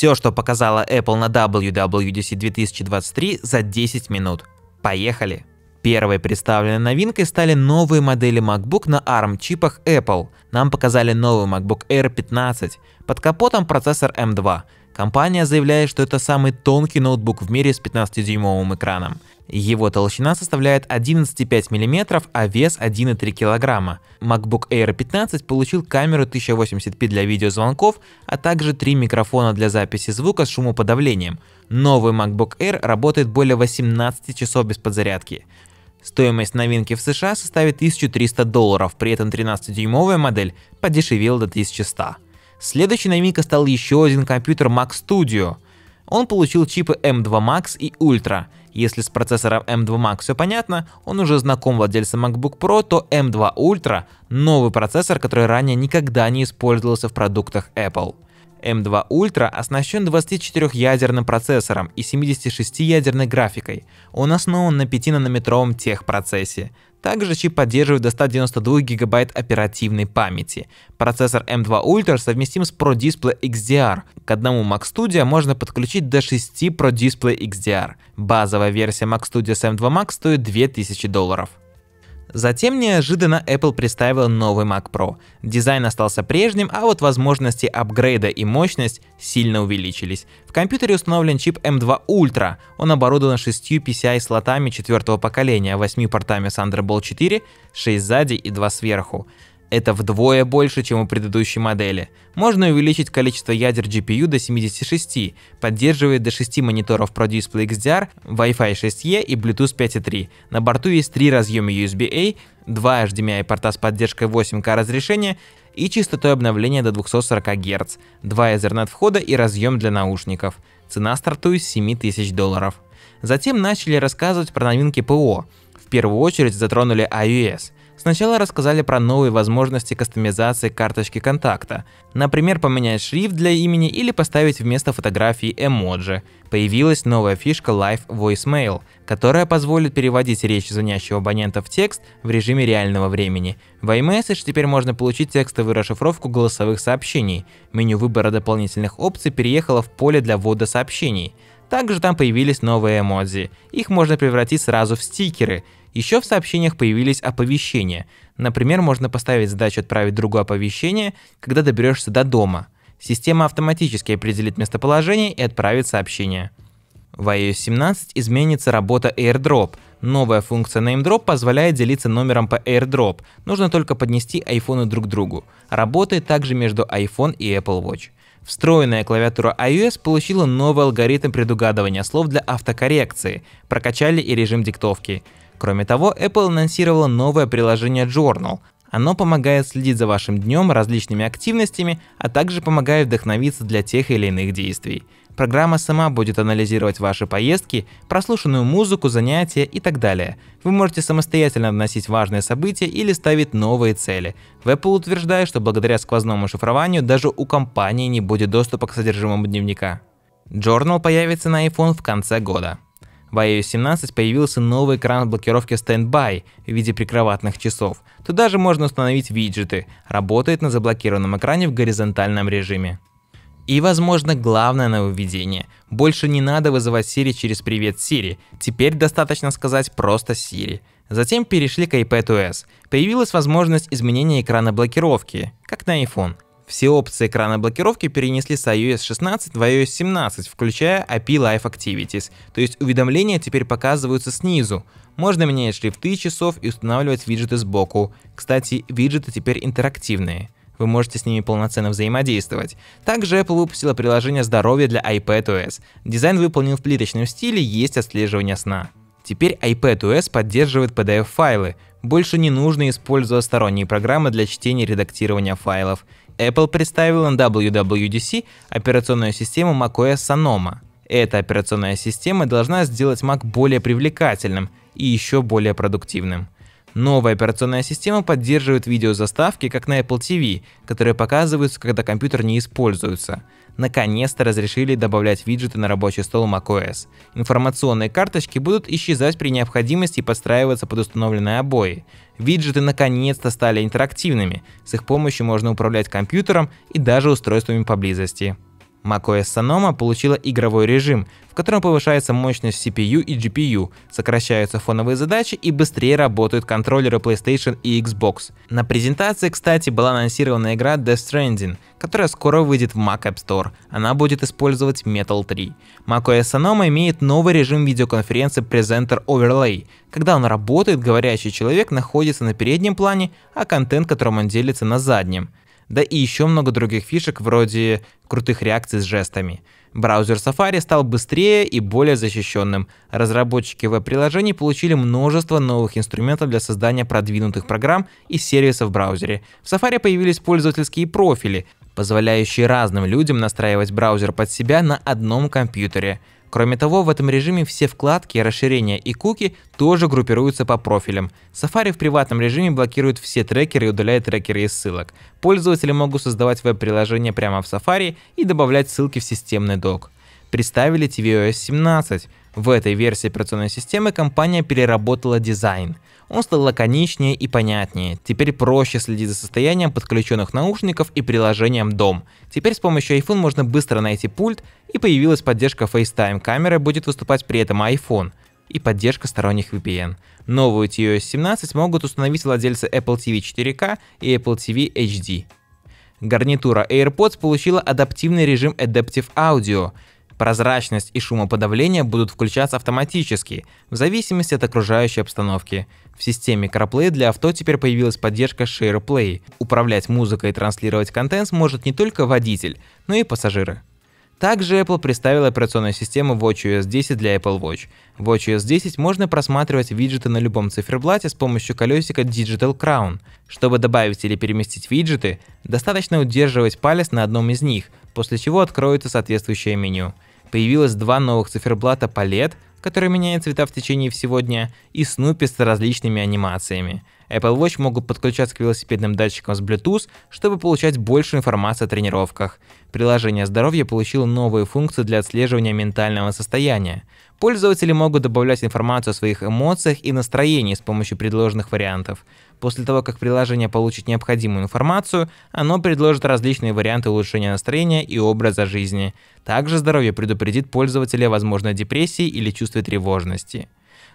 Все, что показала Apple на WWDC 2023 за 10 минут. Поехали! Первой представленной новинкой стали новые модели MacBook на ARM чипах Apple. Нам показали новый MacBook Air 15, под капотом процессор M2. Компания заявляет, что это самый тонкий ноутбук в мире с 15-дюймовым экраном. Его толщина составляет 11,5 мм, а вес 1,3 кг. MacBook Air 15 получил камеру 1080p для видеозвонков, а также три микрофона для записи звука с шумоподавлением. Новый MacBook Air работает более 18 часов без подзарядки. Стоимость новинки в США составит 1300 долларов, при этом 13-дюймовая модель подешевела до 1100. Следующей новинкой стал еще один компьютер Mac Studio. Он получил чипы M2 эм Max и Ultra – если с процессором M2 Max все понятно, он уже знаком владельцам MacBook Pro, то M2 эм Ultra – новый процессор, который ранее никогда не использовался в продуктах Apple. M2 эм Ultra оснащен 24-ядерным процессором и 76-ядерной графикой. Он основан на 5-нанометровом техпроцессе. Также чип поддерживает до 192 гигабайт оперативной памяти. Процессор M2 эм Ultra совместим с Pro Display XDR. К одному Mac Studio можно подключить до 6 Pro Display XDR. Базовая версия Mac Studio с эм M2 Max стоит 2000 долларов. Затем неожиданно Apple представила новый Mac Pro. Дизайн остался прежним, а вот возможности апгрейда и мощность сильно увеличились. В компьютере установлен чип M2 Ultra. Он оборудован 6 PCI-слотами четвертого поколения, 8 портами Thunderbolt 4, 6 сзади и 2 сверху. Это вдвое больше, чем у предыдущей модели. Можно увеличить количество ядер GPU до 76, поддерживает до 6 мониторов Pro Display XDR, Wi-Fi 6E и Bluetooth 5.3. На борту есть три разъема USB-A, два HDMI порта с поддержкой 8К разрешения и частотой обновления до 240 Гц, два Ethernet входа и разъем для наушников. Цена стартует с 7000 долларов. Затем начали рассказывать про новинки ПО. В первую очередь затронули iOS. Сначала рассказали про новые возможности кастомизации карточки контакта. Например, поменять шрифт для имени или поставить вместо фотографии эмоджи. Появилась новая фишка Live Voicemail, которая позволит переводить речь звонящего абонента в текст в режиме реального времени. В iMessage теперь можно получить текстовую расшифровку голосовых сообщений. Меню выбора дополнительных опций переехало в поле для ввода сообщений. Также там появились новые эмодзи. Их можно превратить сразу в стикеры – еще в сообщениях появились оповещения. Например, можно поставить задачу отправить другое оповещение, когда доберешься до дома. Система автоматически определит местоположение и отправит сообщение. В iOS 17 изменится работа AirDrop. Новая функция NameDrop позволяет делиться номером по AirDrop. Нужно только поднести iPhone друг к другу. Работает также между iPhone и Apple Watch. Встроенная клавиатура iOS получила новый алгоритм предугадывания слов для автокоррекции. Прокачали и режим диктовки. Кроме того, Apple анонсировала новое приложение Journal. Оно помогает следить за вашим днем, различными активностями, а также помогает вдохновиться для тех или иных действий. Программа сама будет анализировать ваши поездки, прослушанную музыку, занятия и так далее. Вы можете самостоятельно вносить важные события или ставить новые цели. В Apple утверждает, что благодаря сквозному шифрованию даже у компании не будет доступа к содержимому дневника. Journal появится на iPhone в конце года. В iOS 17 появился новый экран блокировки Standby в виде прикроватных часов. Туда же можно установить виджеты. Работает на заблокированном экране в горизонтальном режиме. И, возможно, главное нововведение. Больше не надо вызывать Siri через «Привет, Siri». Теперь достаточно сказать просто «Siri». Затем перешли к iPadOS. Появилась возможность изменения экрана блокировки, как на iPhone. Все опции экрана блокировки перенесли с iOS 16 в iOS 17, включая API Live Activities, то есть уведомления теперь показываются снизу. Можно менять шрифты часов и устанавливать виджеты сбоку. Кстати, виджеты теперь интерактивные вы можете с ними полноценно взаимодействовать. Также Apple выпустила приложение здоровья для iPadOS. Дизайн выполнен в плиточном стиле, есть отслеживание сна. Теперь iPadOS поддерживает PDF-файлы. Больше не нужно использовать сторонние программы для чтения и редактирования файлов. Apple представила на WWDC операционную систему macOS Sonoma. Эта операционная система должна сделать Mac более привлекательным и еще более продуктивным. Новая операционная система поддерживает видеозаставки, как на Apple TV, которые показываются, когда компьютер не используется – наконец-то разрешили добавлять виджеты на рабочий стол macOS. Информационные карточки будут исчезать при необходимости и подстраиваться под установленные обои. Виджеты наконец-то стали интерактивными, с их помощью можно управлять компьютером и даже устройствами поблизости macOS Sonoma получила игровой режим, в котором повышается мощность CPU и GPU, сокращаются фоновые задачи и быстрее работают контроллеры PlayStation и Xbox. На презентации, кстати, была анонсирована игра Death Stranding, которая скоро выйдет в Mac App Store. Она будет использовать Metal 3. macOS Sonoma имеет новый режим видеоконференции Presenter Overlay. Когда он работает, говорящий человек находится на переднем плане, а контент, которым он делится, на заднем да и еще много других фишек вроде крутых реакций с жестами. Браузер Safari стал быстрее и более защищенным. Разработчики веб-приложений получили множество новых инструментов для создания продвинутых программ и сервисов в браузере. В Safari появились пользовательские профили, позволяющие разным людям настраивать браузер под себя на одном компьютере. Кроме того, в этом режиме все вкладки, расширения и куки тоже группируются по профилям. Safari в приватном режиме блокирует все трекеры и удаляет трекеры из ссылок. Пользователи могут создавать веб-приложения прямо в Safari и добавлять ссылки в системный док. Представили tvOS 17. В этой версии операционной системы компания переработала дизайн. Он стал лаконичнее и понятнее. Теперь проще следить за состоянием подключенных наушников и приложением Дом. Теперь с помощью iPhone можно быстро найти пульт, и появилась поддержка FaceTime. Камера будет выступать при этом iPhone и поддержка сторонних VPN. Новую TOS 17 могут установить владельцы Apple TV 4K и Apple TV HD. Гарнитура AirPods получила адаптивный режим Adaptive Audio прозрачность и шумоподавление будут включаться автоматически, в зависимости от окружающей обстановки. В системе CarPlay для авто теперь появилась поддержка SharePlay. Управлять музыкой и транслировать контент сможет не только водитель, но и пассажиры. Также Apple представила операционную систему WatchOS 10 для Apple Watch. В WatchOS 10 можно просматривать виджеты на любом циферблате с помощью колесика Digital Crown. Чтобы добавить или переместить виджеты, достаточно удерживать палец на одном из них, после чего откроется соответствующее меню. Появилось два новых циферблата палет, который меняет цвета в течение всего дня, и Снупи с различными анимациями. Apple Watch могут подключаться к велосипедным датчикам с Bluetooth, чтобы получать больше информации о тренировках. Приложение здоровья получило новые функции для отслеживания ментального состояния. Пользователи могут добавлять информацию о своих эмоциях и настроении с помощью предложенных вариантов. После того, как приложение получит необходимую информацию, оно предложит различные варианты улучшения настроения и образа жизни. Также здоровье предупредит пользователя о возможной депрессии или чувстве тревожности.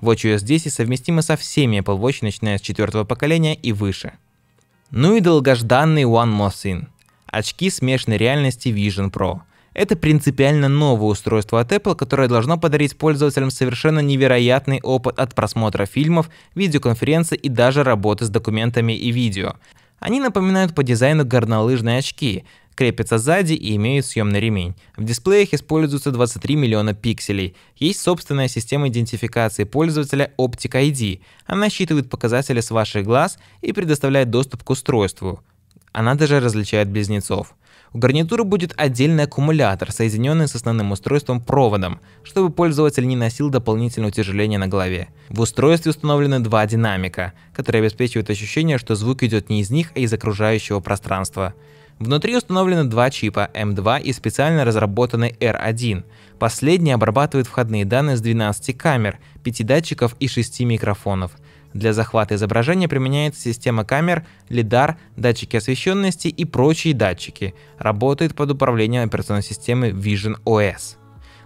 WatchOS 10 совместимо со всеми Apple Watch, начиная с четвертого поколения и выше. Ну и долгожданный One More Thing. Очки смешанной реальности Vision Pro – это принципиально новое устройство от Apple, которое должно подарить пользователям совершенно невероятный опыт от просмотра фильмов, видеоконференций и даже работы с документами и видео. Они напоминают по дизайну горнолыжные очки, крепятся сзади и имеют съемный ремень. В дисплеях используются 23 миллиона пикселей. Есть собственная система идентификации пользователя Optic ID. Она считывает показатели с ваших глаз и предоставляет доступ к устройству. Она даже различает близнецов. У гарнитуры будет отдельный аккумулятор, соединенный с основным устройством проводом, чтобы пользователь не носил дополнительное утяжеление на голове. В устройстве установлены два динамика, которые обеспечивают ощущение, что звук идет не из них, а из окружающего пространства. Внутри установлены два чипа M2 и специально разработанный R1. Последний обрабатывает входные данные с 12 камер, 5 датчиков и 6 микрофонов – для захвата изображения применяется система камер, лидар, датчики освещенности и прочие датчики. Работает под управлением операционной системы Vision OS.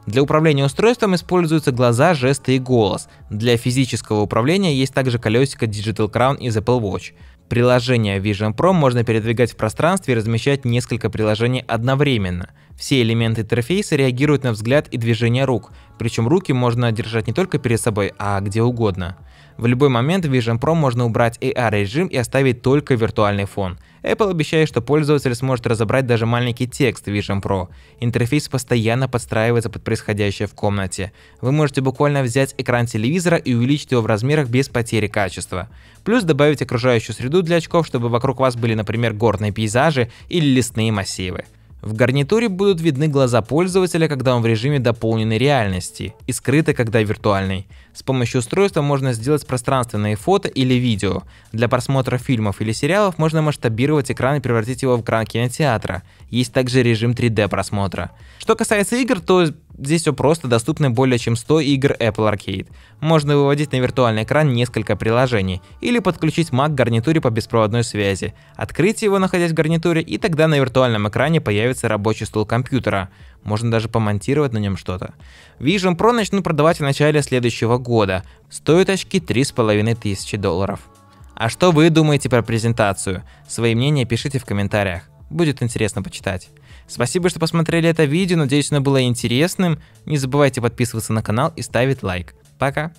Для управления устройством используются глаза, жесты и голос. Для физического управления есть также колесико Digital Crown из Apple Watch. Приложение Vision Pro можно передвигать в пространстве и размещать несколько приложений одновременно. Все элементы интерфейса реагируют на взгляд и движение рук, причем руки можно держать не только перед собой, а где угодно. В любой момент в Vision Pro можно убрать AR-режим и оставить только виртуальный фон. Apple обещает, что пользователь сможет разобрать даже маленький текст Vision Pro. Интерфейс постоянно подстраивается под происходящее в комнате. Вы можете буквально взять экран телевизора и увеличить его в размерах без потери качества. Плюс добавить окружающую среду для очков, чтобы вокруг вас были, например, горные пейзажи или лесные массивы. В гарнитуре будут видны глаза пользователя, когда он в режиме дополненной реальности, и скрыты, когда виртуальный. С помощью устройства можно сделать пространственные фото или видео. Для просмотра фильмов или сериалов можно масштабировать экран и превратить его в экран кинотеатра. Есть также режим 3D просмотра. Что касается игр, то Здесь все просто, доступны более чем 100 игр Apple Arcade. Можно выводить на виртуальный экран несколько приложений, или подключить Mac к гарнитуре по беспроводной связи, открыть его, находясь в гарнитуре, и тогда на виртуальном экране появится рабочий стол компьютера. Можно даже помонтировать на нем что-то. Vision Pro начнут продавать в начале следующего года. Стоят очки 3500 долларов. А что вы думаете про презентацию? Свои мнения пишите в комментариях. Будет интересно почитать. Спасибо, что посмотрели это видео, надеюсь, оно было интересным. Не забывайте подписываться на канал и ставить лайк. Пока!